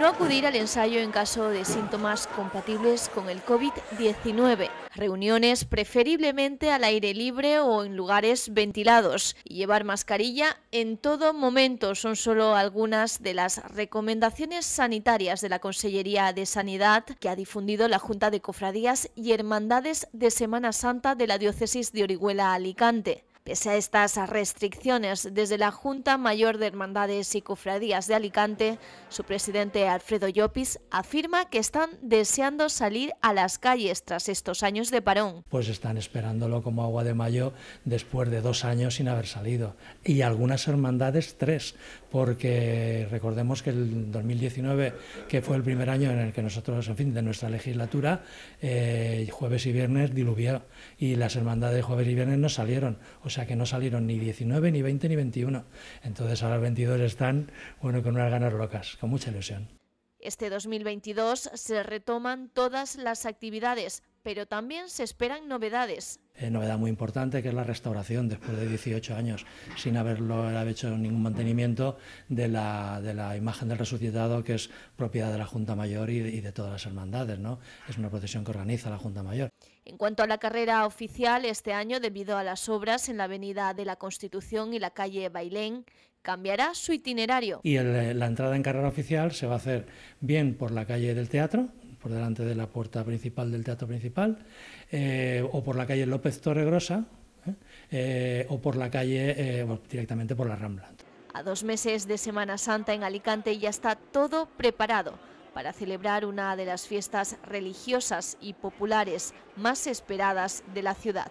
no acudir al ensayo en caso de síntomas compatibles con el COVID-19, reuniones preferiblemente al aire libre o en lugares ventilados y llevar mascarilla en todo momento son solo algunas de las recomendaciones sanitarias de la Consellería de Sanidad que ha difundido la Junta de Cofradías y Hermandades de Semana Santa de la Diócesis de Orihuela Alicante. Pese a estas restricciones, desde la Junta Mayor de Hermandades y Cofradías de Alicante, su presidente Alfredo Llopis afirma que están deseando salir a las calles tras estos años de parón. Pues están esperándolo como agua de mayo después de dos años sin haber salido. Y algunas hermandades tres, porque recordemos que el 2019, que fue el primer año en el que nosotros, en fin, de nuestra legislatura, eh, jueves y viernes diluvió y las hermandades de jueves y viernes no salieron. O sea que no salieron ni 19, ni 20, ni 21. Entonces ahora los 22 están, bueno, con unas ganas locas, con mucha ilusión. Este 2022 se retoman todas las actividades, pero también se esperan novedades. Eh, novedad muy importante que es la restauración, después de 18 años, sin haberlo haber hecho ningún mantenimiento, de la, de la, imagen del resucitado que es propiedad de la Junta Mayor y, de todas las hermandades. ¿no? Es una procesión que organiza la Junta Mayor. En cuanto a la carrera oficial, este año, debido a las obras en la Avenida de la Constitución y la calle Bailén, cambiará su itinerario. Y la entrada en carrera oficial se va a hacer bien por la calle del Teatro, por delante de la puerta principal del teatro principal, eh, o por la calle López Torregrosa, eh, eh, o por la calle, directamente por la Rambla. A dos meses de Semana Santa en Alicante ya está todo preparado para celebrar una de las fiestas religiosas y populares más esperadas de la ciudad.